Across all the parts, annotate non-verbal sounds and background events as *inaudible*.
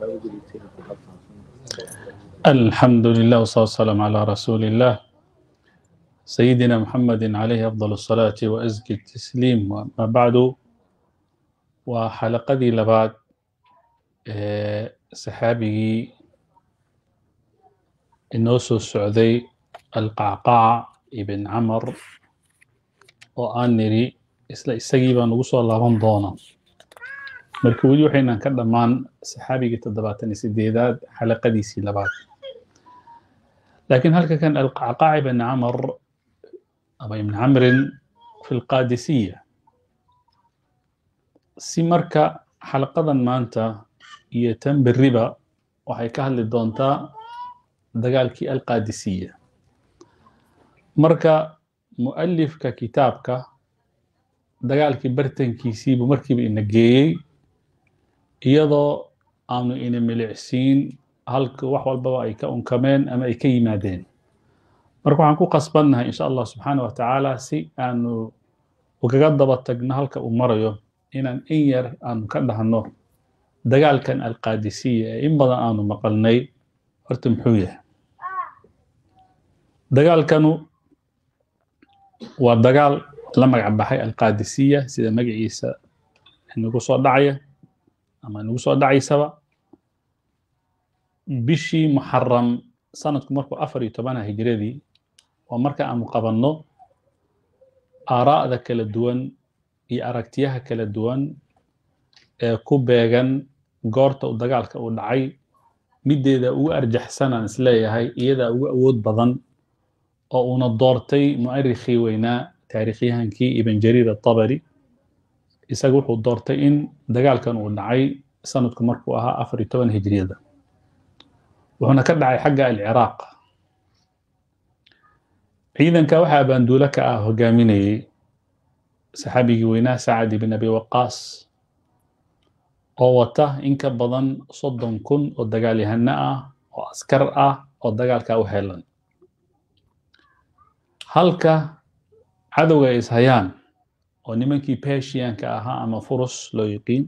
الحمد لله والصلاة والسلام على رسول الله سيدنا محمد عليه أفضل الصلاة وأزكي التسليم وما بعد وحلقتي لبعد saxaabigii inoo soo socday alqacqaca ibn camar oo aan niri isla isagii baan ugu soo laaban doonaa marka weli waxaynan ka dhammaan saxaabigii toddobaatan iyo sideedaad xalaqadiisii labaad laakiin halka kan alqacqaaci bin camr ama ibn camrin fi lqaadisiya si marka xalaqadan maanta iyo tan beriba waxay ka hadli doontaa dagaalkii alqaadisiya marka mu'alifka kitaabka dagaalkii bartankiisiibuu markiiba ina geeyey iyadoo aanu ina milicsiin halka wax walbaba ay ka unkameen ama ay ka yimaadeen marka waxaan ku qasbannahay insha allah subxaana wa tacaala si aanu ugaga daba tagno halka uu marayo inaan in yar aanu ka dhahno dagaalkan alqaadisiya ee in badan aanu maqalnay horta muxuu yahay dagaalkanu waa dagaal la magac baxay alqaadisiya sida magaciisa nagu soo dhacaya ama nagu soo dhacaysaba bishii muxaram sanadku markuu afar iyo tobana hijradii waa marka aanu qabanno aaraa'da kala duwan iyo aragtiyaha kala duwan ee ku beegan goorta u dagaalka uu dhacay middeeda ugu arjaxsanaan isleeyahay iyadaa ugu awood badan oo uuna doortay mu'arikhii weynaa taarikhyahankii ibn jariir atabari isaga wuxuu doortay in dagaalkan uu dhacay sanadku markuu ahaa afar iyo toban hijriyada wuxuuna ka dhacay xagga alciraaq ciidanka waxaa abaanduulo ka ah hogaaminayay saxaabigii weynaa sacad ibn abi waqaas oo wata in ka badan soddon kun oo dagaalyahano ah oo askar ah oo dagaalkaa u helan halka cadowga ay is hayaan oo nimankii peshianka ahaa ama furus loo yiqiin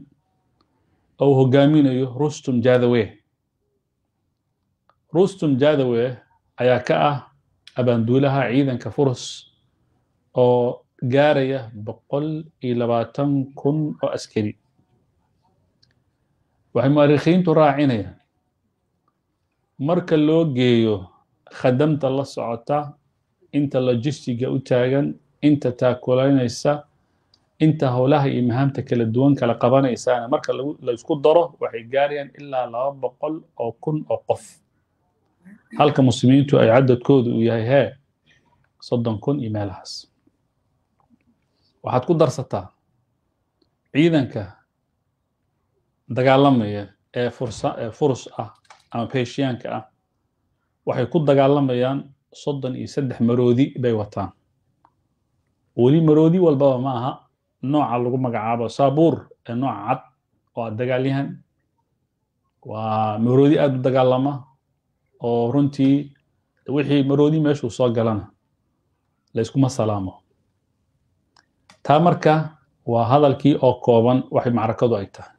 ou hogaaminayo rustum jathawe rustum jathawe ayaa ka ah abaanduulaha ciidanka furus oo gaaraya boqol iyo labaatan kun oo askari waxay mu'arikhiintu raacinayaan marka loo geeyo khadamta la socota inta logistiga u taagan inta taakulaynaysa inta howlaha iyo mahaamta kala duwan kala qabanaysaana marka laisku daro waxay gaarayaan ilaa laba boqol oo kun oo qof halka muslimiintu ay cadadkoodu uu yahay hee soddon kun iyo meelahaas waxaad ku darsataa ciidanka dagaalamaya ee fursa ee furus ah ama beeshiyaanka ah waxay ku dagaalamayaan soddon iyo saddex maroodi bay wataan weli maroodi walbaba ma aha nooca lagu magacaabo saabuur ee nooca cad oo dagaal yahan waa maroodi aada u dagaalama oo runtii wixii maroodi meeshuu soo galana layskuma salaamo taa marka waa hadalkii oo kooban waxay macrakadu ay tahay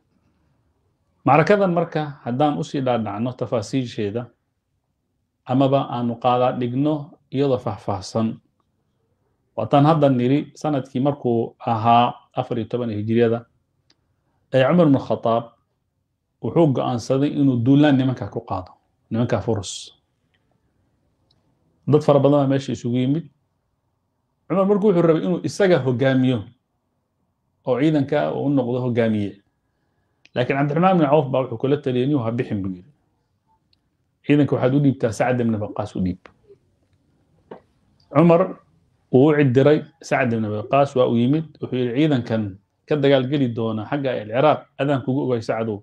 macrakadan marka haddaan usii dhaadhacno tafaasiisheeda amaba aanu qaadaa dhigno iyadoo fahfaahsan waataan hadda niri sanadkii markuu ahaa afar iyo toban hijiriyada ee cumar bn khataab wuxuu go-aansaday inuu duulaan nimankaa ku qaado nimanka furus dad fara badan baa meesha isugu yimid cumar marku wuxuu rabay inuu isaga hogaamiyo oo ciidanka ah u noqdo hogaamiye laakiin cabdiraxmaan ibn cawf baa wuxuu kula taliyay inuu ha buu yiri ciidanka waxaad u dhiibtaa sacad ibn baqaas u dhiib cumar wuu u cidiray sacad ibn abi waa uu yimid wuxuu yidhi ciidankan ka dagaalgeli doona xagga alciraaq adaan kugu ogay sacdow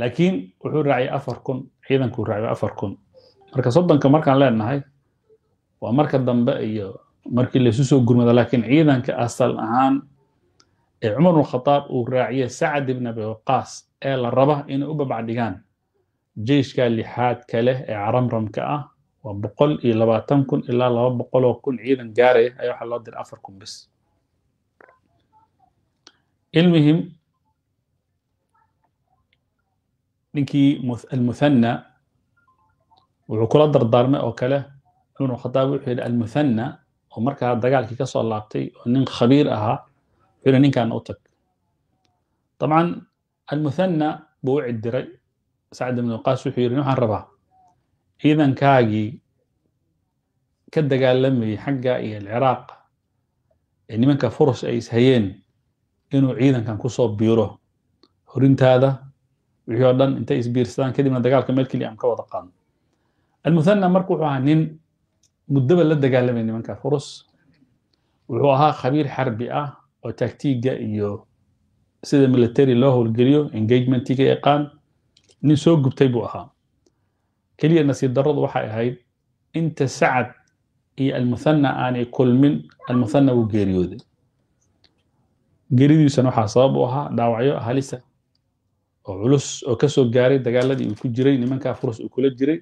laakiin wuxuu raacay afar kun ciidankuu raacay afar kun marka soddonka markaan leenahay waa marka dambe iyo markii laysu soo gurmada laakiin ciidanka asal ahaan ee cumar bn uu raaciyay sacd ibn abi ee la raba inay u babacdhigaan jeyshka lixaad ka leh ee caramramka ah waa boqol iyo labaatan kun ilaa laba boqol oo kun ciidan gaaraya eh, ayaa waxaa loo diray afar kun bis ilmihim ninkii almuthana wuxuu kula dardaarmay oo kale cumar khadaab wuxuu yidhi almuthanna oo markaa dagaalkii ka soo laabtay oo nin khabiir ahaa wuxuu yidhi ninkaana u tag dabcan almuthanna buu u cidiray sacad ibn qaas wuxuu yidhi waxaan rabaa ciidankaagii ka dagaalamayay xagga iyo alciraaq ee nimanka furus ay ishayeen inuu ciidankan kusoo biiro horintaada wixii oo dhan intay isbiirsadaan kadibna dagaalka meel keliya aan ka wada qaadno almuthana marka wuxuu ahaa nin muddaba la dagaalamay nimanka furus wuxuu ahaa khabiir xarbi ah oo taagtiiga iyo sida military loo howlgeliyo engagementka yaqaan nin soo gubtay buu ahaa keliya nasiib daradu waxay ahayd inta sacad iyo almuhana aanay kulmin almuhana wuu geeriyooday geeridiisana waxaa sabab u ahaa dhaawacyo halisa oo culus oo kasoo gaaray dagaaladii uu ku jiray nimankaa furas uu kula jiray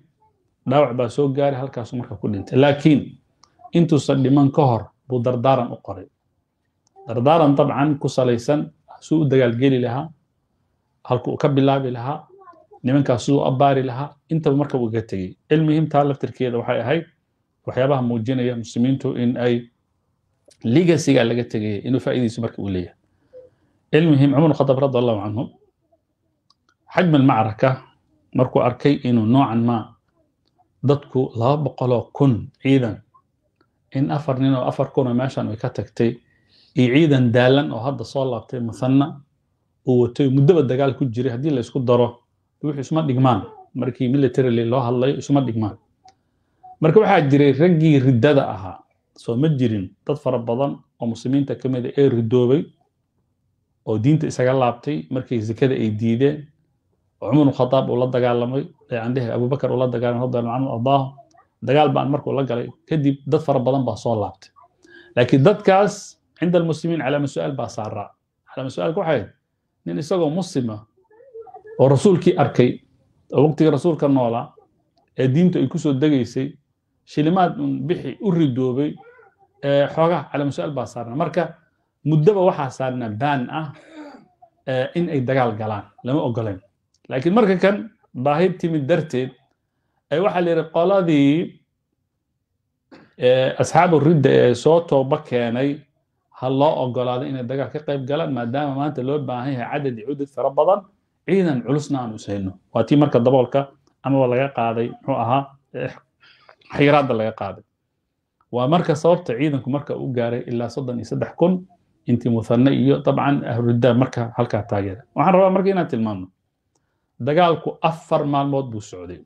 dhaawac baa soo gaaray halkaasu marka ku dhintay laakiin intuusan dhiman ka hor buu dardaaran u qoray dardaaran dabcan ku salaysan suu u dagaalgeli lahaa halku uu ka bilaabi lahaa nimankaasuu abaari lahaa intaba marka wuu kaga tegey cilmihimtaa laftirkeeda waxay ahayd waxyaabaha muujinaya muslimiintu in ay ligasiga laga tegaya inuu faa'idiisu marka uu leeyahay cilmihim cumar khadab radi allahu canhu xajm almacraka markuu arkay inuu noocan maa dadku laba boqoloo kun ciidan in afar nin oo afar kunoo meeshan ay ka tagtay iyo ciidan daalan oo hadda soo laabtay musanna uu watay muddoba dagaal ku jiray haddii la isku daro wixii isma dhigmaan markii militarily loo hadlayo isuma dhigmaan marka waxaa jiray raggii riddada ahaa soo ma jirin dad fara badan oo muslimiinta ka mida ah ee ridoobay oo diinta isaga laabtay markii zakada ay diideen oo cumar khadaab uu la dagaalamay andhehe abubakar uu la dagaalamay radiallahu canhu ardaahu dagaal baan markuu la galay kadib dad fara badan baa soo laabtay laakiin dadkaas cinda almuslimiin calaama su-aal baa saaraa calaama su-aalka waxay nin isagoo muslima oo rasuulkii arkay oo waqtigii rasuulka noolaa ee diintu ay kusoo degaysay shilimaad un bixi u ridoobay ee xoogaha calamusaal baa saarna marka muddaba waxaa saarna baan ah in ay dagaal galaan lama ogoleen laakiin marka kan baahi timid darteed waxaa la yidhi qoladii asxaabu ridda ee soo tooba keenay ha loo ogolaado inay dagaal ka qayb galaan maadaama maanta loo baahan yahay cadad iyo cudud fara badan ciidan culusna aan usayno waa tii marka daboolka amaba laga qaaday muxuu ahaa xiraadda eh, laga qaaday waa marka sababta ciidanku marka u gaaray ilaa soddon iyo saddex kun intii muhane iyo dabcan ahluridaan marka halkaa taageera waxaan rabaa marka inaan tilmaamno dagaalku afar maalmood buu socday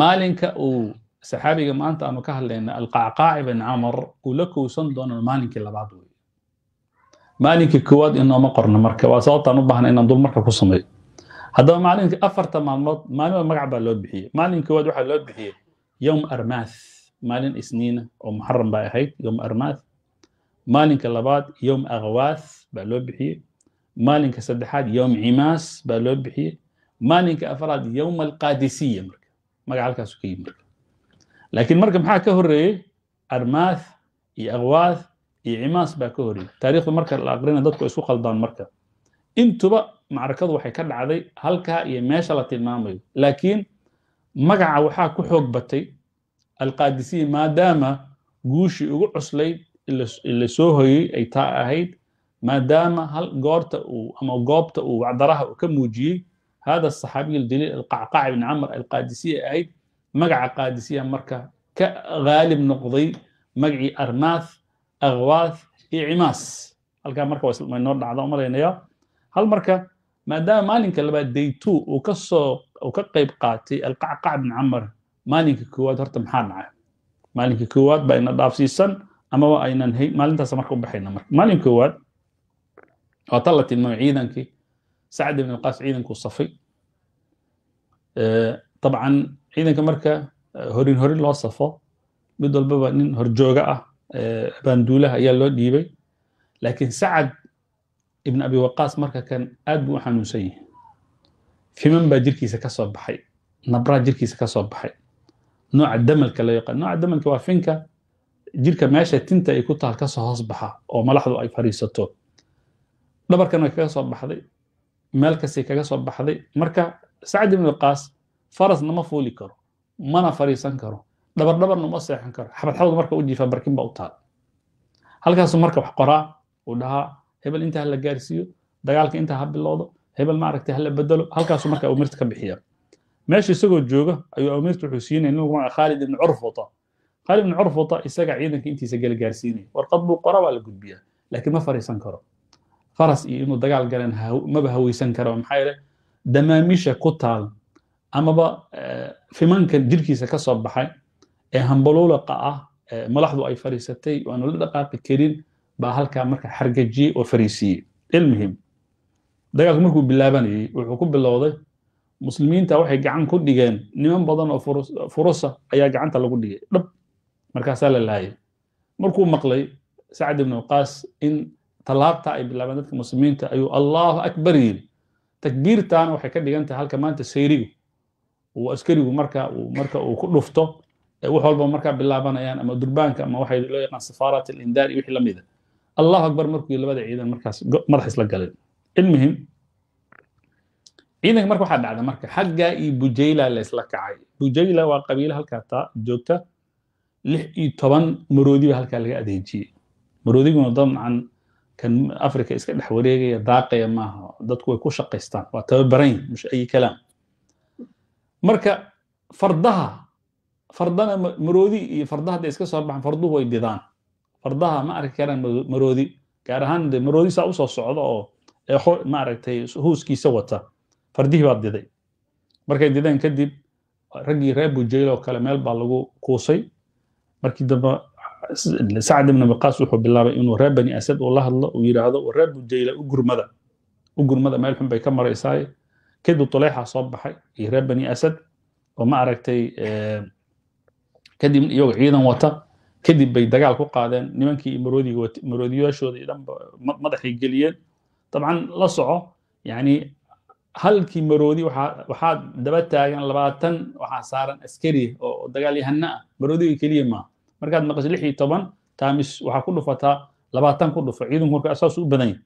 maalinka uu saxaabiga maanta aanu ka hadlayna alqacqaaci bin camar uu la kowsan doono maalinkii labaad maalinka koowaad inooma qorno marka waa sababtaan u baahna inaan dul marka ku sameeyo haddaba maalinka afarta maalmood maalmada magac baa loo bixiyey maalinka koowaad waxaa loo bixiyey yowm armaath maalin isniina oo muxaram baa ahayd yowm armaath maalinka labaad yowm akhawaath baa loo bixiyey maalinka saddexaad yowm cimaas baa loo bixiyey maalinka afraad yowm alqaadisiya marka magac halkaasu ka yimid marka laakiin marka maxaa ka horreeyey armaath iyo akhwaath iyo cimaas baa ka horiyey taarikhda marka la aqrina dadku isku qaldaan marka intuba macrakadu waxay ka dhacday halkaa iyo meesha la tilmaamayo laakiin magaca waxaa ku xoog batay alqaadisiya maadaama guushii ugu cuslayd la soo hoyey ay taa ahayd maadaama hal goorta uu ama goobta uu wacdaraha uu ka muujiyey hada saxaabiy daliil alqacqac ibni camr alqaadisiya ahayd magaca qaadisiya marka ka haalib noqday magacii armaath akhwaath iyo cimaas halkaa marka noo dhacda umalaynaya hal marka maadaama maalinka labaad day two uu kasoo uu ka qayb qaatay alqacqac bin camar maalinka koowaad horta maxaa dhacay maalinka koowaad baa ina dhaafsiisan amaba aynan hayn maalintaas marka u baxayna maalinka koowaad waa tan la tilmaamay ciidankii sacad ibn alqaas ciidanku safay طبعا ciidanka marka horin horin loo safo mid walbaba nin horjooga ah banduulaha ayaa loo dhiibay laakiin sacad ibn abi waqaas marka kan aad buu u xanuunsan yihi fiman baa jirkiisa ka soo baxay nabraa jirkiisa ka soo baxay nooca damalka la yaqaan nooca damalka waa finka jirka meesha tinta ay ku taal kasoo hoos baxa oo malaxdu ay fariisato dhabarkan way kaga soo baxday meel kastay kaga soo baxday marka sacad ibn waqaas farasna ma fuuli karo mana fariisan karo dhabardhabarna uma seexan karo xabadxabad marka u jiifaa barkin baa u taal halkaasuu marka wax qoraa uu dhahaa hebel intaa hala gaarsiiyo dagaalka intaa ha bilowdo hebel maaragtay hala bedelo halkaasuu marka amirta ka bixiya meesha isagoo jooga ayuu amirta wuxuu siinaya nin lagu khaalid ibni curfuta khaalid ibni curfuta isagaa ciidanka intiisa gala gaarsiinaya warqad buu qoraa waa la gudbiyaa laakiin ma fariisan karo faras iyo inuu dagaal galeen maba haweysan karo maxaa yeele damaamiisha ku taal amaba eh, fimankan jirkiisa ka soo baxay ee hambaluulaqa ah madaxdu ay fariisatay oo aan la dhaqaaqi karin baa halkaa marka xargajiyey oo fariisiiyey ilmuhim dagaalku markuu bilaabanayey wuxuu ku bilowday muslimiinta waxay gacan ku dhigeen niman badan oo furusa ayaa gacanta lagu dhigay dhab markaasaa la laayay markuu maqlay sacad ibn waqaas in tallaabta ay bilaabeen dadka muslimiinta ayuu allahu akbar yiri takbiirtaana waxay ka dhigan tahay halka maanta sayrigu uu askarigu marka marka uu ku dhufto wax walba markaa bilaabanayaan ama durbaanka ama waxa loo yaqaan safaaraat alindaar iyo wixii la mida allahu akbar markuu labada ciidan markaas madax isla galeen ilmuhim ciidanka marka waxaa dhacda marka xaggaa iyo bujayla la kacay bujayla waa qabiilo halkaa taa joogta lix iyo toban maroodi halkaa laga adeejiyey maroodiguna dabcan kan africa iska dhex wareegaya daaqaya maaha dadku way ku shaqaystaan waa tababarayn mush ayi kalaam marka fardaha fardana maroodi iyo farda hadday iska soo baxan farduhu way didaan fardaha ma arki karaan maroodi gaar ahaan de maroodi saa usoo socda oo eexo maaragtay houskiisa wata fardihii baa diday markay dideen kadib raggii reer bujayl oo kale meel baa lagu kuusay markii dambe sacad ibn baqaas wuxuu bilaabay inuu reer bani asad uu la hadlo uu yidhaahdo reer bujayla u gurmada u gurmada meel xun bay ka maraysaay kadib tuleyxa soo baxay iyo reer bani asad oo ma aragtay eh, kadib iyagoo ciidan wata kadib bay dagaal ku qaadeen nimankii maroodiyaashooda iyo dhanba madaxay geliyeen dabcan la soco yani halkii maroodi waxaa daba taagan labaatan waxaa saaran askari oo dagaalyahana ah maroodiga keliya maa markaad maqasho lix iyo toban taamis waxaa ku dhufataa labaatan ku dhufo ciidanku marka saas u badan yahay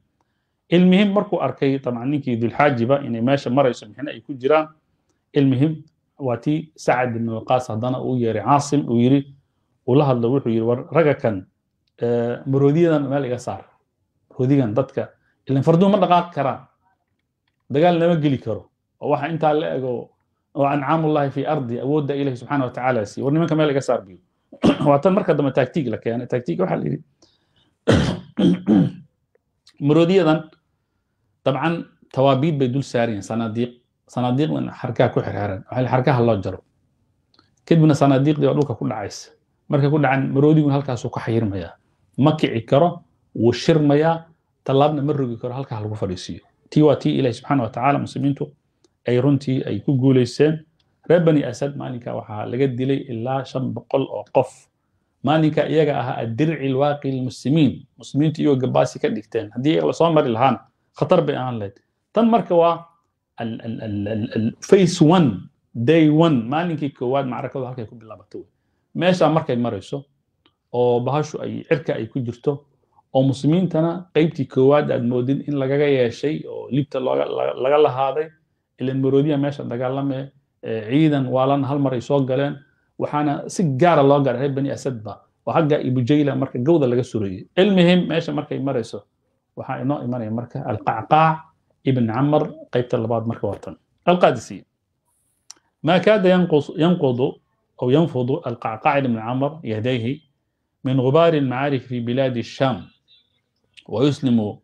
ilmihim markuu arkay dabcan ninkii dulxaajiba inay meesha marayso mixne ay ku jiraan ilmihim waa ti sacad ibn waqaas haddana uu yeeray caasim uu yiri uu la hadlo wuxuu yiri war raga kan eh, maroodiyadan meel iga saar maroodigan dadka ilan farduhu ma dhaqaaqi karaan dagaal lama geli karo oo waxa intaa la ego oo ancaamullahi fi ardi awoodda ilahi subxaana watacaala sii war nimanka meel iga saar biyo *clears throat* waa tan marka dambe tactiig la keenay tactiig waxaa la *clears throat* maroodiyadan dabcan tawaabiid bay dul saarayeen sanaadiiq sanaadiiqdan xarkaha ku xirxiran xarkaha loo jaro kadibna sanaadiiqdii oo dhulka ku dhacaysa markay ku dhacaan maroodigun halkaasuu ka xayirmayaa ma kici karo wuu shirmayaa tallaabna ma rogi karo halkaa lagu fadhiisiiyo tii waa tii ilahi subxaana wa muslimiintu ay runtii ay ku guulayseen reer bani asad maalinka waxaa laga dilay ilaa shan boqol oo qof maalinka iyaga ahaa addirci lwaaqi lmuslimiin muslimiintu iyagoo gabaasi ka dhigteen haddii iyaga lasoo mari lahaan khatar bay ahaan lahayd tan marka waa face one day one maalinkii koowaad macrakadu halkay ku bilaabatay meeshaa markay marayso oo bahashu ay cirka ay ku jirto oo muslimiintana qaybtii koowaad aad moodin in lagaga yeeshay oo libta laga lahaaday ilan maroodiya meesha dagaalame ciidan waalan hal mar ay soo galeen waxaana si gaara loo gaara reer bani asadba oo xagga ibujayla marka gowda laga surayey cilmihim meesha markay marayso waxaa inoo imanaya marka alqacqaac ابن عمر قيبت اللباد مركة وارتن القادسية ما كاد ينقص ينقض أو ينفض القعقاع بن عمر يديه من غبار المعارك في بلاد الشام ويسلم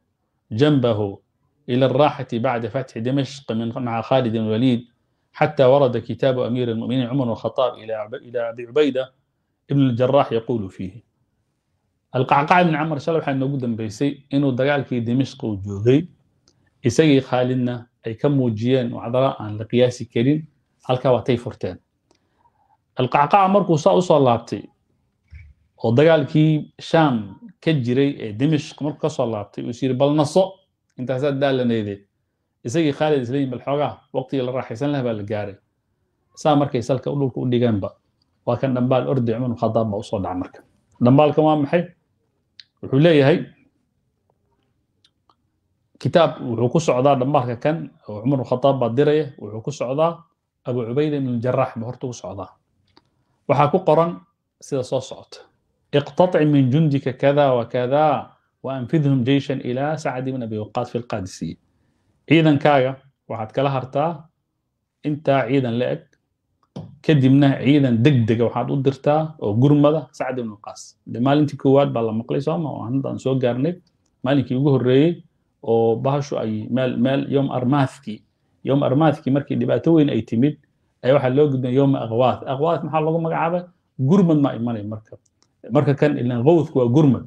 جنبه إلى الراحة بعد فتح دمشق من مع خالد بن الوليد حتى ورد كتاب أمير المؤمنين عمر بن الخطاب إلى إلى أبي عبيدة ابن الجراح يقول فيه القعقاع بن عمر شرح انه قدم بيسي إنه دقال في دمشق وجوغي isagii khaalidna ay ka muujiyeen wacdala aan la qiyaasi karin halkaa waatay furteen alqacqaca markuu saa usoo laabtay oo dagaalkii shaam ka jiray ee dimishk markuu kasoo laabtay uuis yidhi bal naso intaasaad daalanayde isagii khaalid islayin bal xoogaa waqtigii la raaxaysan laha baa la gaaray saa markay salka dhulka u dhigeenba waa kan dhambaal ordi cumar khadaab baa usoo dhaca marka dhambaalkan waa maxay wuxuu leeyahay kitaab wuxuu ku socdaa dhammaarka kan oo cumar khadaab baa diraya wuxuu ku socdaa abu cubayda ibn jarax ba horta ku socdaa waxaa ku qoran sida soo socota iqtaطci min jundika kada wakada waanfidhum jeyshan ila sacdi ibn abi waqaas fi lqaadisiya ciidankaaga waxaad kala hartaa intaa ciidan la eg kadibna ciidan deg dega waxaad u dirtaa oo gurmada sacdi ibn waqaas de maalintii koowaad baa la maqlay sooma oo hadda soo gaarnay maalinkii ugu horreeyey oo bahashu ay meel meel yom armaadkii yom armaadkii markii dhibaato weyn ay timid ayaa waxaa loo gudbay yoma akwaad akwaad maxaa lagu magacaabay gurmad maa imanay marka marka kan ilan qawdku waa gurmad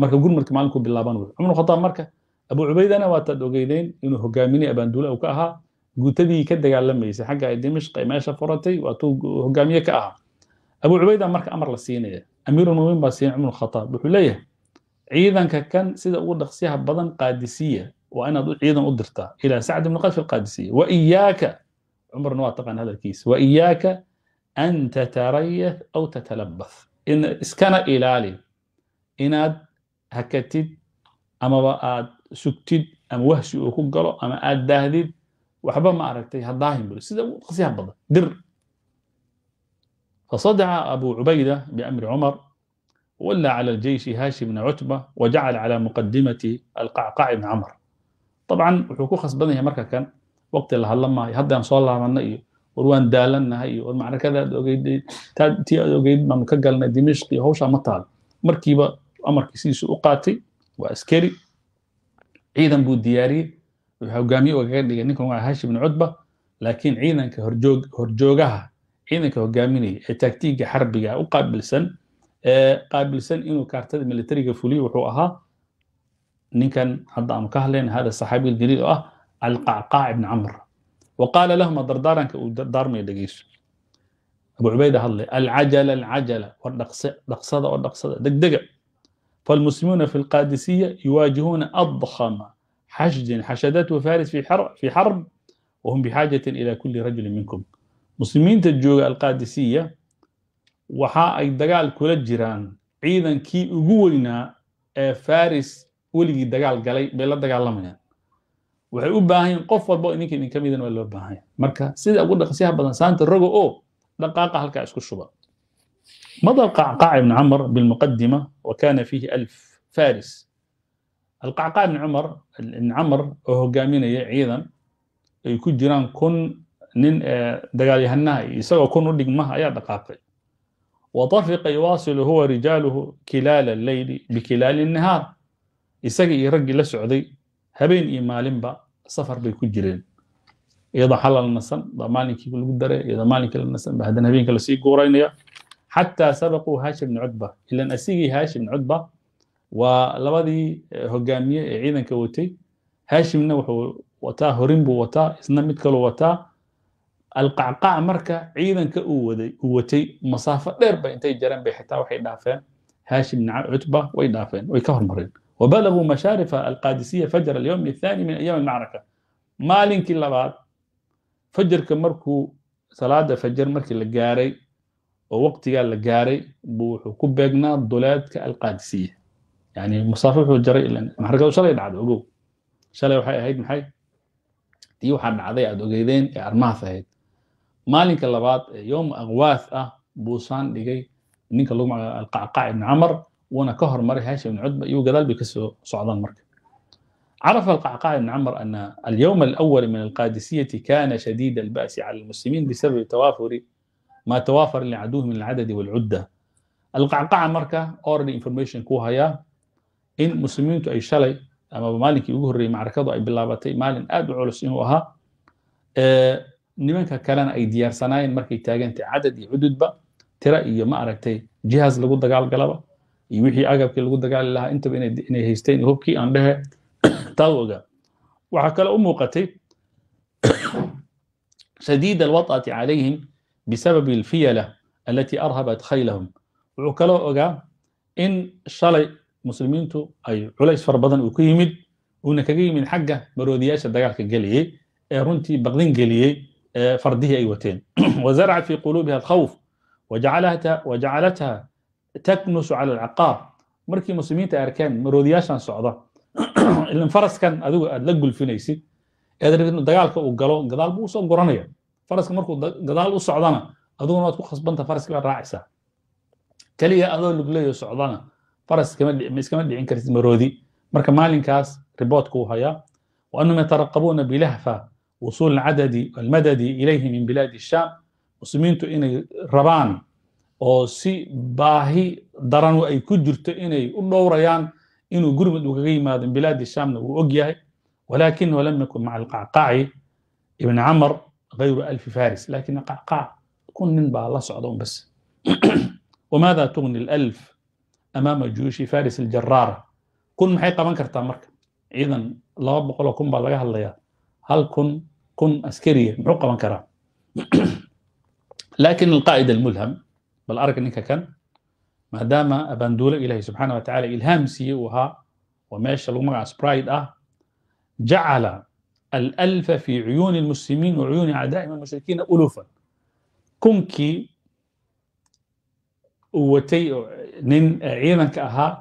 marka gurmadka maalinku bilaaban wey cumar khataab marka abu cubaydana waataad ogeydeyn inuu hogaaminay abanduule uu ka ahaa guutadii ka dagaalamaysay xagga ay dimishq ee meesha furatay waatuu hogaamiye ka ahaa abu cubayda marka amar la siinaya amiirulmuumin baa siinay cumar khataab wuxuu leeyahay ciidanka kan sida ugu dhaqsyaha badan qaadisiya waa inaad ciidan u dirtaa ila sacd ibn qadfi alqaadisiya waiyaaka cumarna waa taqaan hadalkiisa waiyaaka an tatarayah aw tatalabath iskana ilaali inaad hakatid amaba aad sugtid ama wahsi uu ku galo ama aad daahdid waxba ma aragtay hadaahin daahin sida ugu dhaqsyaha badan dir fasadaca abu cubayda biamri cumar ولى على الجيش هاشي بن cutba وجacala calى muqadimati alqacqac bn camr dabcan wuxuu ku khasbadan yahay marka kan waqti la hadla maayo haddaan soo laabana iyo war waan daalannahay iyo war macrakadaad ogeyd tii aad ogeyd baanu ka galnay dimishq iyo hawshaa ma taalo markiiba amarkii sidiisuu u qaatay waa askari ciidan buu diyaariyey hogaamiye ugaga dhigay ninkan waa haashi bn cutba laakiin ciidanka horjoogaha qaabilsan inuu kaartada militariga fuliyo wuxuu ahaa ninkan hadda aanu ka hadlayna hada saxaabiga jaliil oo ah alqacqaac ibn camr wa qaala lahuma dardaaranka uu dardaarmaya dhegeyso abu cubayda hadlay alcajala alcajala war dhaqse dhaqsada oo dhaqsada degdega فالمسلمون في القادسية يواجهون أضخم حشد حشدته فارس في حرب, في حرب وهم بحاجة إلى كل رجل منكم مسلمين تجوغ القادسية waxa ay dagaal kula jiraan ciidankii ugu weynaa ee faris weligii dagaal galay bay la dagaalamayaan waxay u baahan yihin qof walba idinka idin ka midan ah waa loo baahanya marka sida ugu dhaqsyaha badan saanta rogo oo dhaqaaqa halkaa isku shuba مضى القعقاع بن عمر بالمقدمة وكان فيه ألف فارس القعقاع بن عمر بن عمر وهو قامينيا عيدا يكون جيران كن نين دقال يهناها يسوى كن ودق مها يا دقاقي wطafiqa yuwaasilu huwa rijaaluhu kilaala alleyli bikilaali الnahaar isaga iyo raggii la socday habeen iyo maalinba safar bay ku jireen iyadoo xala la nasan baa maalinkii lagu daray iyadoo maalinkii la nasan baa haddana habeenka lasii guuraynaya xataa sabaquu haashim bni cudba ilan asigii haashim bni cudba waa labadii hogaamiye ee ciidanka watay haashimna wuxuu wataa horin buu wataa isna mid kaluu wataa alqacqac marka ciidanka uu waday uu watay masaafo dheer ba intay jareen bay xitaa waxay dhaafeen haashim ibn cutba way dhaafeen way ka hormareen وبلغوا مشارف القادسية فجر اليوم الثاني من أيام المعركة مالك اللباد فجر كمركو صلاة فجر مركي لقاري ووقت قال لقاري بوحو كبيقنا الدولات كالقادسية يعني مصافح الجري إلا محرقة وشلي نعد وقو شلي وحي هيد محي تيو حان عضي عدو قيدين ارماث هيد maalinka labaad ee yom akwaath ah buusaan dhigay ninka lagu magacayo alqacqac ibni camar wuuna ka hormaray hashim ibni cudba iyu gadaal bay kasoo socdaan marka عرف القعقاع بن عمر أن اليوم الأول من القادسية كان شديد البأس على المسلمين بسبب توافر ما توافر لعدوه من العدد والعدة القعقاع مركة already information ku haya in muslimiintu ay shalay amaba maalinkii ugu horreeyey macrakadu ay bilaabatay maalin aad u culus inuu ahaa nimanka kalena ay diyaarsanaayeen markay taagantay cadad iyo cududba tira iyo ma aragtay jihaas lagu dagaalgalaba iyo wixii agabkii lagu dagaali lahaa intaba inay haysteen iyo hubkii aan dhehe *clears throat* taa ogaa waxaa kale u muuqatay *clears throat* shadiid alwad'ati calayhim bisababi alfiyala allatii arhabat khaylahum wuxuu kaloo ogaa in shalay muslimiintu ay culays fara badan uu ku yimid uuna kaga yimid xagga maroodiyaasha dagaalka geliyey ee runtii baqdin geliyey فرديه أي وتين *clears throat* وزرع في قلوبها الخوف وجعلتها وجعلتها تكنس على العقاب markii muslimiinta arkeen maroodiyaashan socda ilan faraskan adigu aad la gulfinaysid ead rabtid inuu dagaalka uu galo gadaal buu usoo guranaya faraska markuu gadaal u socdana adiguna waad ku khasbanta faraska baad raacaysaa keliya adoo lugleeyo socdana faras iskama dhicin kartid maroodi marka maalinkaas riboodka uu hayaa wa annahum yataraqabuuna bilahfa wusuul alcadadi almadadi ilayhi min bilaadi الsham muslimiintu inay rabaan oo si baahi daran ay ku jirto inay u dhowrayaan inuu gurmud uu kaga yimaado bilaadi shamna wuu og yahay walakinahu lam yakun maca alqacqaaci ibn camar غayru alfi faris lakina qacqaac kun nin baa la socda un bas wmaada tugni اlalf amaama juushi faris aljaraara kun maxay qaban kartaa marka ciidan laba boqoloo kun baa laga hadlayaa hal kun kun askariya muxuu qaban karaa laakin alqaa'id almulham bal arag ninka kan maadaama abaanduulo ilaahay subxaana wa tacala ilhaam siiyey uu ahaa oo meesha lagu magaca spride ah jacala alأlfa fi cuyuuni اlmuslimiin wa cuyuuni acdaa'im almushrikiina ulufan kunkii uu watay nin ciidanka ahaa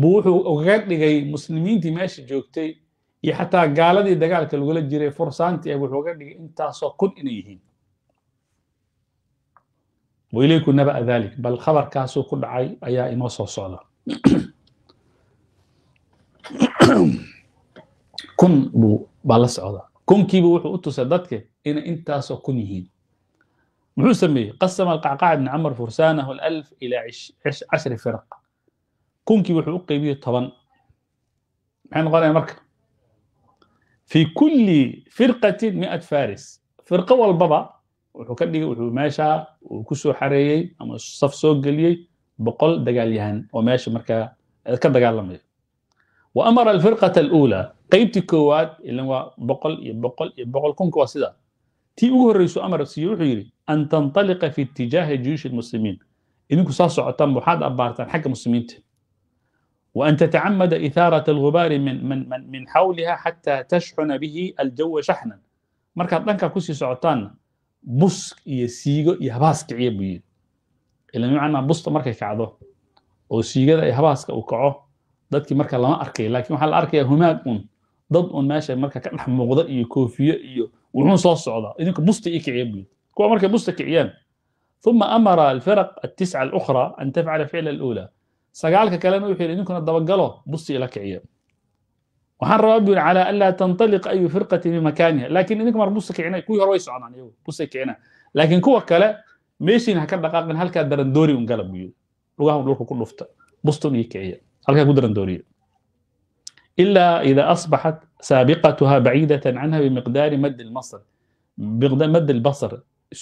buu wuxuu ugaga dhigay muslimiintii meesha joogtay iyo xataa gaaladii dagaalka lagula jiray fursaanti ah wuxuu ga dhigay intaasoo kun inay yihiin wailayku nabaa dalik bal khabarkaasuu ku dhacay ayaa inoo soo socda *clears throat* kun buu baa la socda kunkiibu wuxuu u tusay dadka inay intaasoo kun yihiin muxuu sameeyey qasama alqacqac ibni camar fursaanahu alf ilaa cashri firaq kunkii wuxuu u qeybiyey toban maxay noqonaya marka fi kuli firqati miat faris firqo walbaba wuxuu ka dhigay wuxuu meesha uu kusoo xareeyey ama saf soo geliyey boqol dagaalyahan oo meesha markaa ka dagaalamaya wa amara alfirqata aluula qaybtii koowaad ilan waa boqol iyo boqol iyo boqol kunka waa sidaa tii ugu horreysu amar siiye wuxuu yidhi an tantaliqa fi itijaahi juyushi lmuslimiin idinku saa socotaan waxaad abaartaan xagga muslimiinta وأن تتعمد إثارة الغبار من, من, من, من حولها حتى تشحن به الجو شحنا markaad dhankaa kusii socotaanna busk iyo siigo iyo habaas kiciya buu yidhi ila mimacnaa busta markay kacdo oo siigada iyo habaaska uu kaco dadkii marka lama arkayo laakiin waxaa la arkayaa humaag un dad un meesha marka ka dhex muuqda iyo koofiyo iyo wuxuun soo socdaa idinka busta ii kiciya buu yidhi kuwa markay busta kiciyaan ثم أمر الفرق التسعة الأخرى أن تفعل فعل الأولى sagaalka kalena wuxuu yidhi ninkuna dabagalo busti ila kiciya waxaan rabaa bu yidhi calaa anlaa tantaliqa ayu firqati min makaaniha laakin idinka mar busta kicinay kuwii hore way socdaan iyagu bustay kicinaa laakiin kuwa kale meeshiin ha ka dhaqaaqin halkaa darandoori un gala buu yidhi lugaha dhulka ku dhufta bustun iyo kiciya halkaa ku darandooriya ilaa ida asbaxat saabiqatuha baciidatan canha bimiqdaari mad lmasr mad lbasr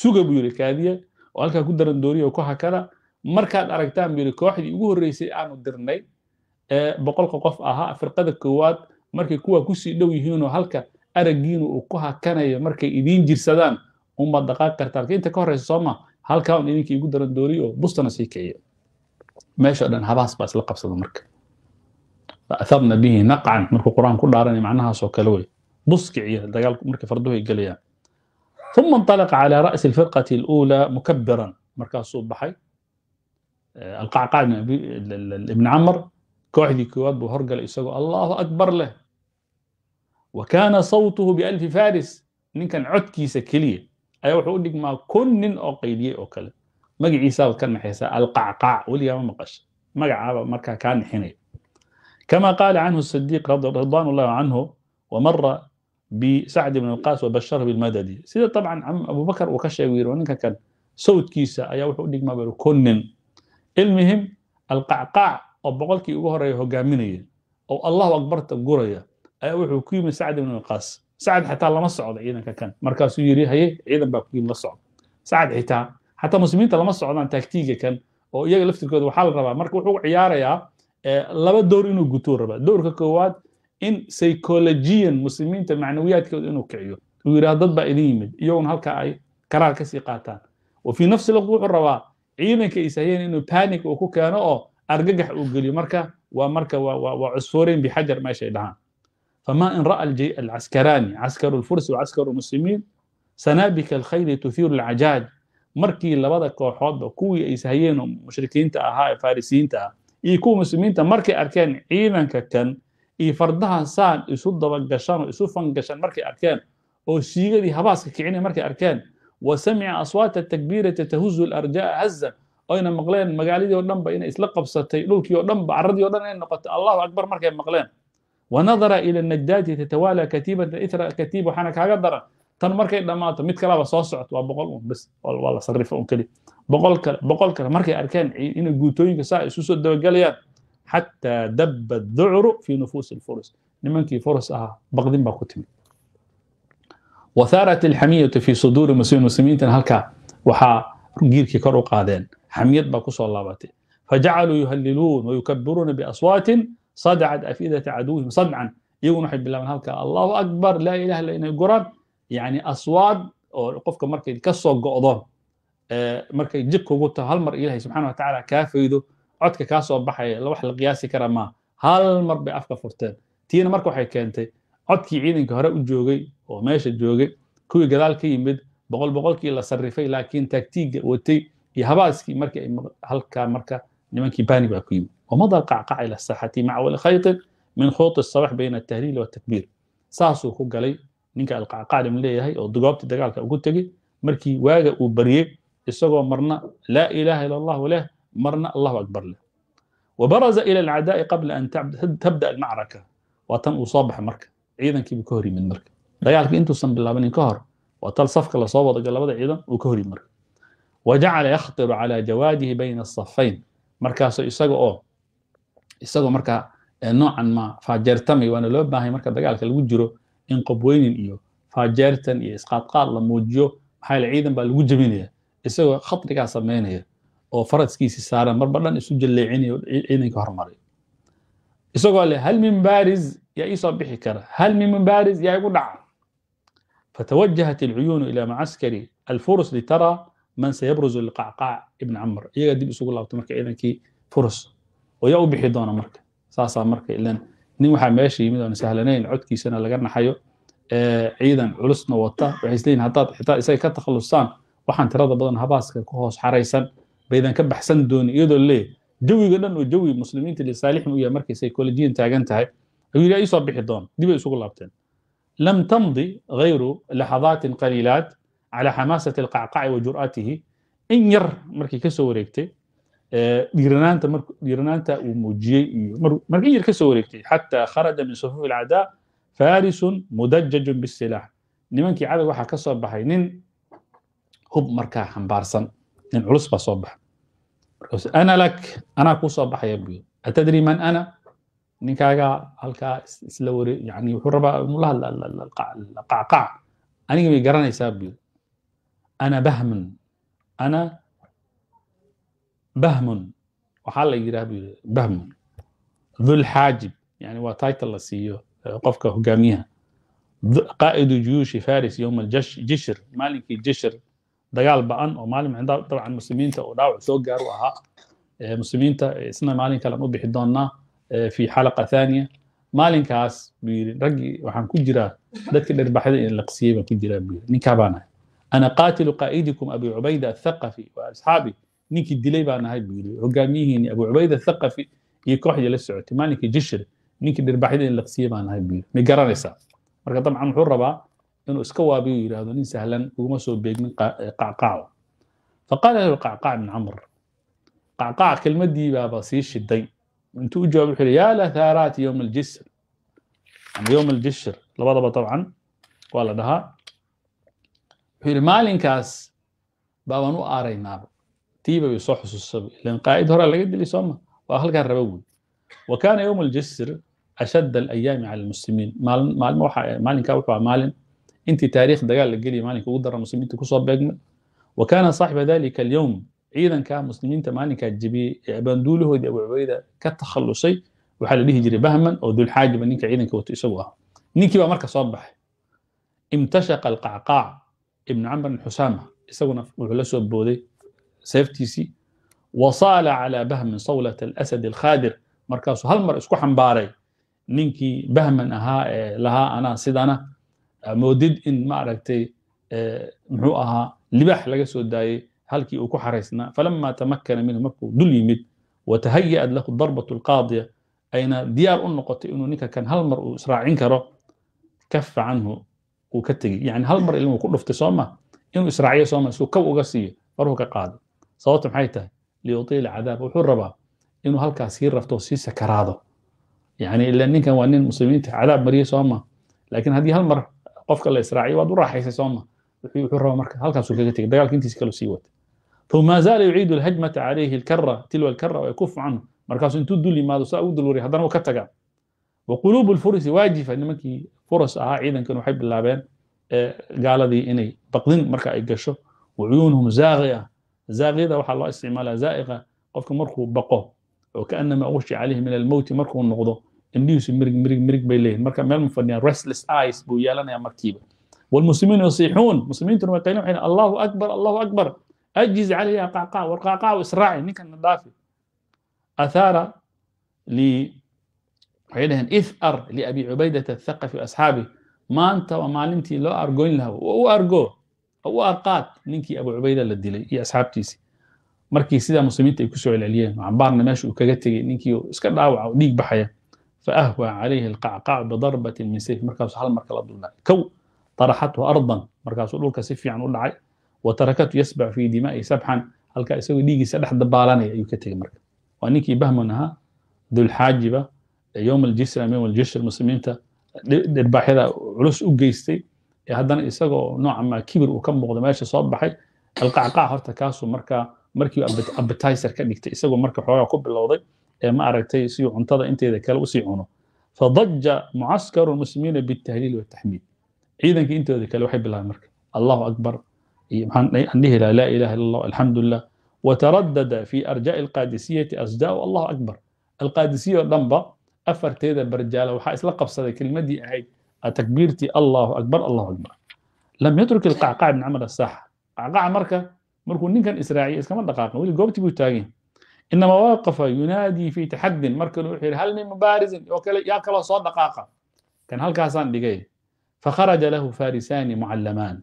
suga buu yidhi kaadiya oo halkaa ku darandooriya oo ku hakada markaad aragtaan buu kooxdii ugu horreysay aanu dirnay ee boqolka qof ahaa firqada koowaad markay kuwaa kusii dhow yihiinoo halka araggiinu uu ku hakanayo markay idiin jirsadaan unbaad dhaqaaqi kartaan inta ka horreysa sooma halkaa un idinka igu daran doori oo bustana sii kiciyo meesha dhan habaas baa isla qabsada marka faatharna bihi naqcan markuu qur-aan ku dhaaranaya macnahaasoo kale wey bus kiciya dagaal markay farduhu ay gelayaan ثم انطلق على رأس الفرقة الأولى مكبرا مركز صوب alqacqac ibn camr kooxdii koowaad buu horgalay isagoo allahu akbar leh wa kaana sawtuhu bialfi faris ninkan codkiisa keliya ayaa wuxuu u dhigmaa kun nin oo qaydiyey oo kale magaciisaabaad ka naxaysaa alqacqaac weligaama maqasha magacaaba markaa kaa nixinaya kama qaala canhu sadiiq ridwan ullahu canhu wamara bisacd ibn alqas wabasharahu bilmadadi sida dabcan abu uu ka sheegay yiri ninka kan sawdkiisa ayaa wuxuu u dhigmaa kun nin ilmihim alqacqaac oo boqolkii ugu horeeya hogaaminaya oo allahu akbarta guraya ayaa wuxuu ku yimi sacad ibn waqaas sacad xataa lama socdo ciidanka kan markaasuu yidhi haye ciidan baa ku la socda sacad xitaa xataa muslimiinta lama socdaan taagtiiga kan oo iyaga laftirkooda waxaa la rabaa marka wuxuu ciyaarayaa laba dowr inuu gutuu rabaa dowrka koowaad in psychologiyan muslimiinta macnawiyaadkooda inuu kiciyo uu yidhaah dad baa idin yimid iyaguna halkaa ay karaar ka sii qaataan wa fii nafsi laqd wuxuu rabaa ciidanka isahiyan inuu panic uu ku keeno oo argagax uu geliyo marka waa marka waa cusfooreyn bixajar meeshay dhahaan fama in ra'a alcaskaraani caskaru lfursi wa caskaru lmuslimiin sanaabika alkhayri tuhiiru alcajaaj markii labada kooxoodba kuwii ay sahayeen mushrikiinta ahaa ee farisiyiinta ah iyo kuwa muslimiinta markay arkeen ciidanka kan iyo fardaha saan isu dabagashan oo isu fangashan markay arkeen oo siigadii habaaska kicinay markay arkeen wasamica aswaata takbiirati tahuzu larjaa hazan oyna maqleen magaaladii o dhan ba inay isla qabsatay dhulkii o dhan ba carradii o dhan inay noqotay allahu akbar markay maqleen wanadara ila najdaati tatawaalaa katiibatan itra katiib waxaana kaaga daran tan markay dhamaato mid kalaba soo socto waa boqol un bes waa la sarrifa un keli boqol kale boqol kale markay arkeen inay guutooyinka saa isu soo dabagalayaan xataa dabba ducru fi nufuusi alfurus nimankii furus ahaa baqdin baa ku timid watharat alxamiyatu fi suduuri muslimin muslimiintana halkaa waxaa giirkii kor u qaadeen xamiyad baa kusoo laabatay fajacaluu yuhalliluun wayukabbiruuna biaswaatin sadacat afidati caduwihim sadcan iyaguna waxay bilaabeen halkaa allahu akbar laa ilaha illa inay guraan yacni aswaad oo qofka markay ka soo go'doon markay jidka kugu taho hal mar ilaahay subxana wa tacaala kaa faydo codka kaa soo baxaya wax la qiyaasi kara maa hal mar bay afka furteen tiina marka waxay keentay codkii ciidanka hore u joogay oo meesha joogay kuwii gadaal ka yimid boqol boqolkii la sarifay laakiin taagtiiga watay iyo habaaskii markii halkaa marka nimankii bani baa ku yimid wamada qacqaca ila saxati maca wali min khuuti asabax bayna atahliil watakbiir saasuu ku galay ninka alqacqaclim leeyahay oo goobtii dagaalka ugu tegey markii waaga uu baryey isagoo marna laa ilaaha ila allah leh marna allahu akbar leh wabaraza ila alcadaa'i qabla an tabda almacraka waa tan uu soo baxa marka ciidankiibu ka hor yimid marka dagaalkii intuusan bilaabanin ka hor waa tal safka lasoo wadagal labada ciidan uu ka horyi marka wa yakhtiru calaa jawaajihi bayna asafayn markaasoo isaga oo isagoo markaa noocan ma faajeertamay waana loo baahay marka dagaalka lagu jiro in qobweynin iyo faajeertan iyo isqaadqaad la muujiyo maxaa yale ciidan baa lagu jebinaya isagoo khatrigaa samaynaya oo faraskiisi saaran marba dhan isu jaleecinaya ciidanka hormaray isagoo leh hal min baaris yaa iisoo bixi kara hal min mubaaris yaa igu dhaca فتوجهت العيون إلى معسكر الفرس لترى من سيبرز للقعقاع ابن cmr iyagaa dib isugu laabta marka ciidankii furs oo yaa u bixi doona marka saasaa marka ilan nin waxaa meesha yimid oon sahlanayn codkiisana laga naxayo ciidan culusna wata waxay isleeyihin haddaad xitaa isaga ka takhalusaan waxaan tirada badan habaaska ku hoos xaraysan baydan ka baxsan doonin iyadoo leeyahy jawiga dhan oo jawi muslimiinta lisaalixin u yahay markay psychologiyan taagan tahay ayuu yidhi ii لم تمضي غير لحظات قليلات على xamaasat alqacqaci wa jur'atihi in yar markay ka soo wareegtay dhiiranaanta dhiiranaanta uu muujiyey iyo marka in yar ka soo wareegtay xataa kharaja min sufuuf alcadaa farisun mudajajun bisilaah nimankii cadag waxaa ka soo baxay nin hub markaa xambaarsan nin culus baa soo baxa markaasu ana lak anaa kuu soo baxaya buyo atadri man ana ninkaagaa halkaa isla ware yani wuxuu rabaa inuu la qacqac aniga may garanaysaa biil ana bahmun ana bahmun waxaa la yidhaha buu bahmun dhulxaajib yani waa title la siiyo eh, qofka hogaamiyaha qaa'idu juyuushi faris yowma jishir maalinkii jishir dagaal ba-an oo maalin dabcan muslimiinta oo dhaawac soo gaar u ahaa eh, muslimiinta eh, isna maalin kalen u bixi doonnaa في xalaqa ثaaniya maalinkaas buu yidhi raggii waxaan ku jiraa dadkii dhirbaxda inlaqsiyey baan ku jiraa buu yidhi ninkaa baan ahay ana qaatilu qaa'idikum abi cubayda athaqafi wa asxaabi ninkii dilay baan ahay buu yidhi hogaamiyihiini abu cubayda athaqafi iyo kooxdii la socotay maalinkii jishir ninkii dhirbaxda inlaqsiyey baan ahay buu yidhi ma garanaysaa marka dabcan wuxuu rabaa inuu iska waabiyo yidhaahdo nin sahlan uguma soo beegmin qacqaaco faqaala lahu intuu jawaab wuxuu yihi yaa latharaati yowm aljisr ama yowm aljisr labadaba dabcan waa la dhahaa wuxuu yihi maalinkaas baabaan u aaraynaaba tiiba bay soo xusuusaba ilan qaa'id horaa laga dili sooma waa halkaan raba wey wa kaana yowm aljisr ashadda alayaami cala almuslimiin maalin maalin waxa maalinkaa wuxuu ahaa maalin intii taariikh dagaal la geliyay maalinka ugu dara muslimiinta kusoo beegmay wa kaana saaxiba dalika alyowm ciidanka muslimiinta maalinkaa jebiyey ee banduulahoodii abu cubayda ka takhalusay waxaa la dhihi jiray bahman oo dulxaajiba ninka ciidanka wato isagu ah ninkii baa marka soo baxay imtashaqa alqacqaac ibnu camrin xusaama isaguna wuxuu la soo booday seeftiisii wasaala calaa bahmin sawlat alasad alkhaadir markaasuu hal mar isku xambaaray ninkii bahman ahaa ee lahaa anaa sidana moodid in ma muxuu ahaa libaax laga soo daayey halkii uu ku xaraysnaa falama tamakana minhu markuu dul yimid watahaya'ad lahu darbatu alqaadiya ayna diyaar u noqotay inuu ninka kan hal mar uu israacin karo kafa canhu uu ka tegi yani hal mar ilmuhu ku dhuftay soo inuu israaciyo soo ma suu uga siiyo farhu ka qaada sababta maxay tahay liyutiila cadaaba wuxuu rabaa inuu halkaas sii rafto sii sakaraado yani ila ninkan waa nin muslimiinta cadaab mariye soo laakiin haddii hal mar qofka la israaciyo waad u raaxaysay soo wuxuu rabaa marka halkaasuu kaga tegay dagaalka intiisa kaluu sii watay uma zaala yuciidu alhajmata calayhi lkara tilwa alkara wayakufu canhu markaasuu intuu dul yimaado saa u dulwariy haddana u ka tagaa wa quluubu lfurisi waajifa nimankii furas ahaa ciidankan waxay bilaabeen gaaladii inay baqdin marka ay gasho wa cuyuunuhum zaaqia zaaqiyada waxaa loo isticmaalaa zaa'iqa qofka markuu baqo oo kaanama ushi calayhi min almowti markuu noqdo indhihiisu mirig mirig mirig bay leeyihin marka meel ma fadhiyaan restless eyes buu yeelanaya markiiba walmuslimiina yasiixuun muslimiintuna way qaylan waxay allahu akbar allahu akbar أجز عليها قعقاع والقعقاع إسراعي نيكا نضافي أثار ل وحيدهن إث أر لأبي عبيدة الثقفي وأصحابه ما أنت وما لمتي لو أرجوين له وأرجو أو أرقات نينكي أبو عبيدة للدلي يا أصحابتيسي markii sidaa muslimiinta ay ku soo celceliyeen cambaarna meesha uu kaga tegey ninkii iska dhaawaca oo dhiig baxaya faahwaa calayhi alqacqaacu bidarbatin min sayf markaasuu hal marka la duldhacay kow taraxathu ardan u dhacay watarakatu yasbac fii dimaai sabxan halkaa isagoo dhiigiisa dhex dabaalanaya ayuu ka tegey marka waa ninkii bahmun ahaa dulxaajiba yowm aljisram yowm aljishr muslimiinta dhirbaaxyada culus u geystay ee haddana isagoo nooca maa kibir uu ka muuqdo meesha soo baxay alqacqac horta kaasuu markaa markii appetizer ka dhigtay isagoo marka xoogaa ku bilowday ee ma aragtay siduu cuntada inteeda kale usii cuno fadaja mucaskaru muslimiina bitahliil wataxmiid ciidankii intooda kale waxay bilaabeen marka allahu akbar عندي لا لا إله إلا الله الحمد لله وتردد في أرجاء القادسية أسداء الله أكبر القادسية دنبا أفر تيدا برجالة وحا إسلقب صدى كلمة دي أهي تكبيرتي الله أكبر الله أكبر لم يترك القعقاع بن عمر الساحة قعقاع مركة مركو نين كان إسرائيل إسكما دقاقنا ولي قوبتي بيتاقين إنما وقف ينادي في تحد مركل وحير هل من مبارز يا كلا صوت دقاقة كان هل كاسان دقاقة فخرج له فارسان معلمان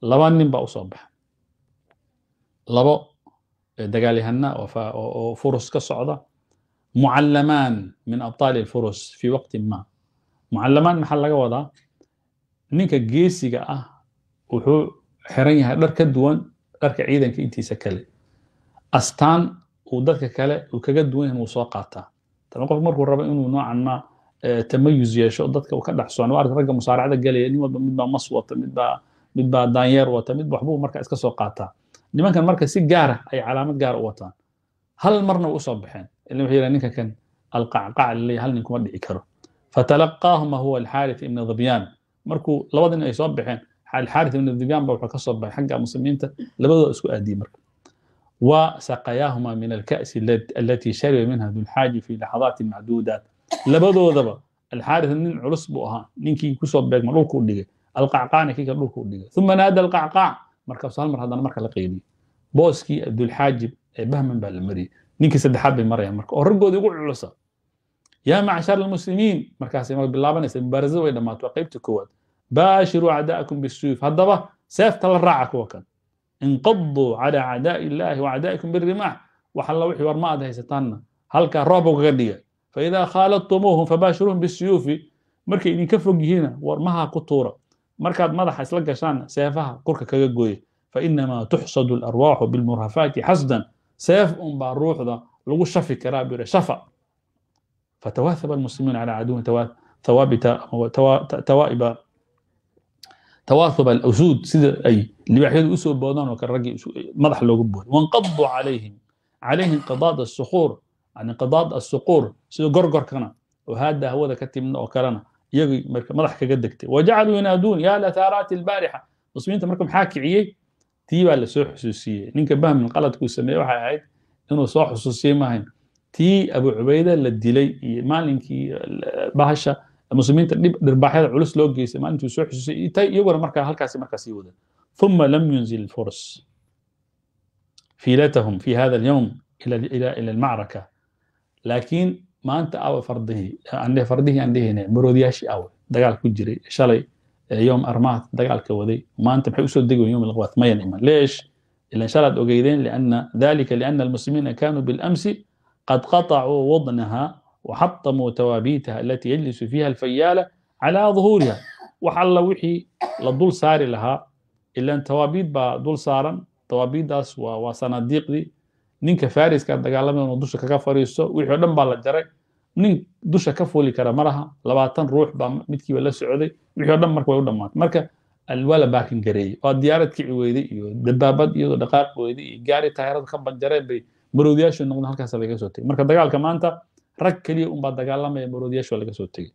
laba nin baa usoo baxa labo dagaalyahanna oo furus ka socda mucallamaan min abtaali alfurus fi waqtin ma mucallamaan maxaa laga wadaa ninka geesiga ah wuxuu xiran yahay dhar ka duwan dharka ciidanka intiisa kale astaan uu dadka kale uu kaga duwan yahan wuu soo qaataa tan qof markuu rabo inuu noocan ma tamayus yeesho dadka uu ka dhexsoono waa arki ragga musaaracada galaya nin walba midbaa mas wata midbaa mid baa daanyeer wata mid waxbuu marka iska soo qaataa nimankan marka si gaara ah ay calaamad gaara u wataan hal marna way usoo baxeen ila wuxuu yidhaha ninka kan alqacqac laleeyahay hal nin kuma dhici karo fatalaqaahuma huwa alxaarit ibn dhabyaan markuu labada nin ay soo baxeen alxaarit ibn dhabyaan ba wuxuu ka soo baxay xagga muslimiinta labadooda isku aadiyey marka wa saqayaahuma min alka'si alati shariba minha dulxaaji fi laxadaati macduudaat labadoodaba alxaarit nin culus buu ahaa ninkii kusoo beegma dhulkuu dhigay alqacqaana kika dhulka u dhigay uma naada alqacqaac markaasu hal mar haddana marka la qayliyo booskii abdulxaajib ee bahman baa la mariyey ninkii saddexaad bay marayaan marka oo raggoodii ugu culusa yaa macshar almuslimiin markaasay bilaabanaysa mubaarazada way dhammaato waa qaybta koowaad baashiruu cadaakum bisuyuf haddaba seefta la raaca kuwa kan inqaduu calaa cadaa'i illaahi wa cadaa'ikum birrimaax wax wixii war ma aad haysataanna halkaa roobka kaga dhiga faidaa khaaladtumuuhum fabaashiruuhum bisuyuufi markay idinka fog yihiina war mahaa ku tuura markaad madaxa isla gashaan seefaha korka kaga gooye fainamaa tuxsadu اlarwaaxu bilmurhafaati xasdan seef unbaa ruuxda lagu shafi karaa buu yidhi shafa fatawahaba almuslimuuna calaa caduwin thawaabita tawaa'iba tawaathuba sida ay libaaxyadu usoo boodaan oo kale raggii madax loogu boori wanqaduu calayhim calayhi inqidaad asuquur inqidaad asuquur sida gorgorkana oo haadda hawada ka timna oo kalena iyagay madax kaga degtay wajacaluu yanaaduun ya lataaraati albaarixa muslimiinta marka maxaa kiciyey tii baa lasoo xusuusiyey ninka bahmin qaladkuu sameeyey waxay ahayd inuu soo xusuusiyey maahayn tii abu cubayda la dilay iyo maalinkii bahasha muslimiinta dhirbaaxyada culus loo geystay maalintuu soo xusuusiyey iyaguna markaa halkaasi markaa sii wada ثم لم ينزل الفرس حيلتهم في هذا اليوم إلى إلى إلى المعركة لكن ما أنت أو فرده عنده فرده عنده هنا مرودياش أو دجال كجري شلي يوم أرمات دجال كودي ما أنت بحوسه دقو يوم الغوات ما ينعم ليش إلا إن شاء أجيدين لأن ذلك لأن المسلمين كانوا بالأمس قد قطعوا وضنها وحطموا توابيتها التي يجلس فيها الفيالة على ظهورها وحل وحي لدول ساري لها إلا أن توابيت با دول سارا توابيت داس وصناديق دي ninka fariska dagaalamayn oo dusha kaga fariisto wixii o dhan baa la jaray nin dusha ka fooli kara malaha labaatan ruux baa midkiiba la socday wixii o dhan marka way u dhammaatay marka waa la baakin gareeyey waa diyaarad kici weyday iyo dabaabad iyadoo dhaqaaq weyday iyo gaari taayarada ka banjareen bay maroodiyaashu noqdeen halkaas laga soo tegey marka dagaalka maanta rag keliya unbaa dagaalamaya maroodiyaashu laga soo tegey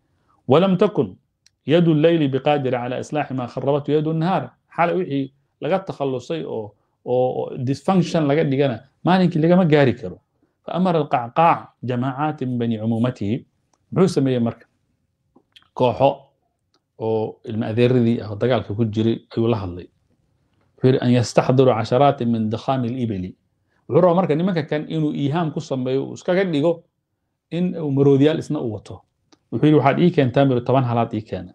walam takun yadu leyli biqaadira calaa islaaxi maa kharabatu yadu nahaar xalay wixii laga takhallusay oo oo disfunction laga dhigana maalinkii lagama gaari karo faamara alqacqaac jamaacaati min bani cumuumatihi muxuu sameeyey marka kooxo oo ilma adeeradii ah oo dagaalka ku jiray ayuu la hadlay wuxuu yidhi an yastaxdiru casharaati min dakhaami alibili wuxuu rabaa marka nimanka kan inuu iihaam ku sameeyo uu iskaga dhigo in uu maroodiyaal isna u wato wuxuu yidhi waxaad ii keentaa miro toban halaad ii keena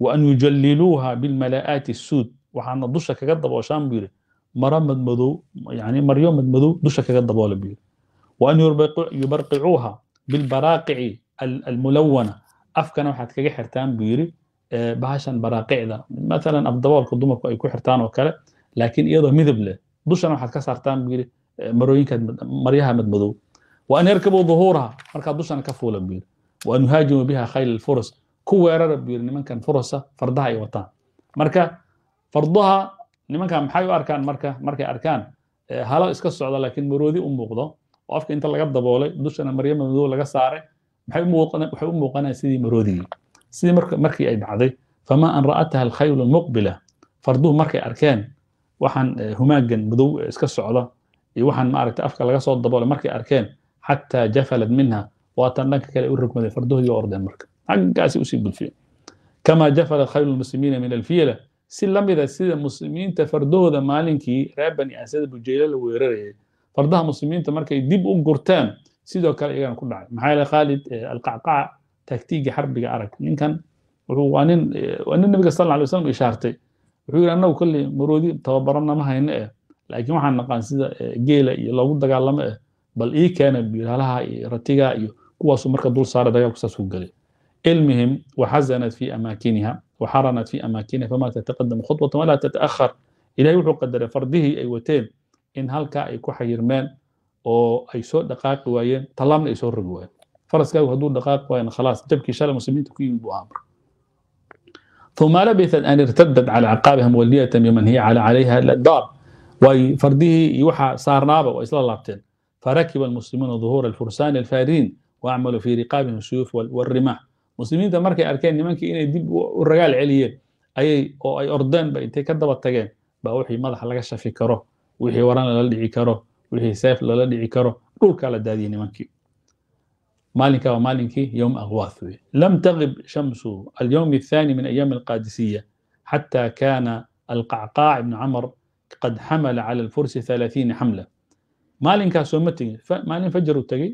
wa an yujalliluuha bilmala'aati suud waxaadna dusha kaga dabooshaan buu yidhi mara madmadow yani maryo madmadow dusha kaga daboola buu yidhi wa an yubarqicuuha bilbaraaqici almulawana afkana waxaad kaga xirtaan buu yidhi bahashan baraaqicda maalan afdaboolka dumarku ay ku xirtaan oo kale laakiin iyadoo midab leh dushana waxaad ka saartaan buu yidhi marooyinkaad maryaha madmadow wa an yarkabuu duhuuraha markaad dushana ka fuula buu yidhi wa an yuhaajimu biha khayl alfurus ku weerara buu yidhi nimankan furusa fardaha ay wataan marka fardaha nimankan maxay u arkaan marka markay arkaan halo iska socda laakiin maroodi u muuqdo oo afka inta laga daboolay dushana maryama madow laga saaray maxay u muuqanaya sidii maroodigii sidii markii ay dhacday famaa an ra'ataha alkhaylu muqbila farduhu markay arkeen waxaan humaagan madow iska socda iyo waxaan maaragta afka laga soo daboolay markay arkeen xataa jafalad minha waatan dhanka kale u rogmaday farduhu ordeen marka xaggaasi usii gudfiye kamaa jafala khaylu lmuslimiina min alfiila si lamida sida muslimiinta fardahooda maalinkii ree bani aasada bujayla la weerarayay fardaha muslimiinta markay dib u gurteen sidoo kale iyagana ku dhacay maxaa yeele khaalid eh, alqacqaca taagtiiga xarbiga arag ninkan eh, waa nin nabiga sal alay wasalam ishaartay wuxuu yidhi annagu kolley maroodi tababarana ma eh laakiin waxaan naqaan sida eh, geela iyo loogu dagaalamo eh bal ii keena biirhalaha iyo ratiga iyo kuwaasuu marka dul saara dagaalku saas ku galay ilmihim waxazanat fi amaakiniha وxaranat fi amaakiniha fama tataqadamu khudwata walaa tataakhar ilahay wuxuu qadaray fardihii ay wateen in halkaa ay ku xayirmeen oo ay soo dhaqaaqi waayeen tallaabna ay soo rogi waayeen faraskaagu hadduu dhaqaaqi waayana khalaas jabkii shalay muslimiinta ku yimid buu aamray ثم لبثت أن ارتدت على عقابها مولية بمنهي على عليها إلا الدار وفرده يوحى صار نابا وإسلا لابتين فركب المسلمون ظهور الفرسان الفارين وأعملوا في رقابهم السيوف والرماح muslimiinta markay arkeen nimankii inay dib u ragaal celiyeen ayay oo ay ordeen ba intay ka daba tageen baa wixii madax laga shafi karo wixii waran lala dhici karo wixii seef lala dhici karo dhulkaa la daadiyey nimankii maalinkaa waa maalinkii yowm akhwaath wey lam taqib shamsu alyowm الthani min ayaami alqaadisiya xatى kana alqacqaac ibn camr qad xamala calى alfursi ثalaثiina xamla maalinkaas soo ma tegin maalin fajar u tegey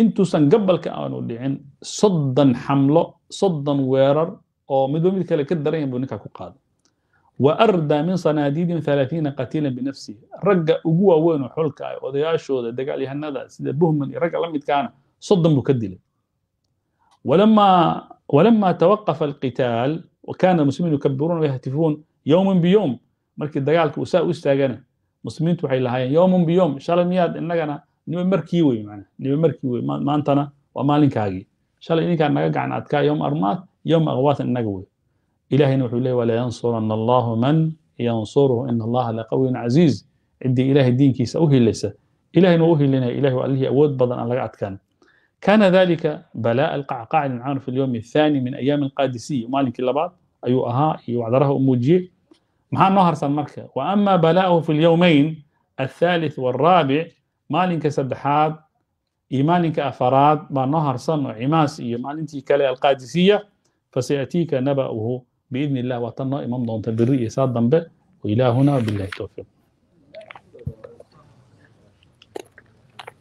intuusan gabalka aanu dhicin soddon xamlo soddon weerar oo midba mid kale ka daran yahin buu ninkaa ku qaaday wa ardaa min sanaadiidin alaaiina qatiila binafsihi ragga ugu waaweyn oo xolka ah odayaashooda dagaalyahanada sida buhman iyo ragga la midkaana soddon buu ka dilay walamaa tawaqafa alqitaal kaana almuslimiin yukabiruuna wayahtifuun yowman biyowm markii dagaalka uu saa u istaagana muslimiintu waxay lahaayeen yowman biyowm shalay miyaad inagana niba markii wey man niba markii wey maantana waa maalinkaagii shalay idinkaa naga gacan adkaa yowm armaad yowma akhwaatan inaga wey ilahayna wuxuu leeyay walayansurana allahu man yansuruhu in allaha laqawiyun casiiz ciddii ilahay diinkiisa u hilaysa ilahayna waa u ilahay waa allihii awood badan aan laga adkaan kana dalika balaa'a alqacqaaci min fi alyowmi athaani min ayaami alqaadisiya maalinkii labaad ayuu ahaa iyo wacdaraha u muujiyey maxaa noo harsan marka wa ama balaa'uhu fi alyowmayn athalith walraabic maalinka saddexaad iyo maalinka afaraad baa noo harsan oo cimaas iyo maalintii kale alqaadisiya fasayatiika naba'uhu biidni illah waa tan noo iman doonta biri iyo saa dambe wilaahuna wabillahi towfiiq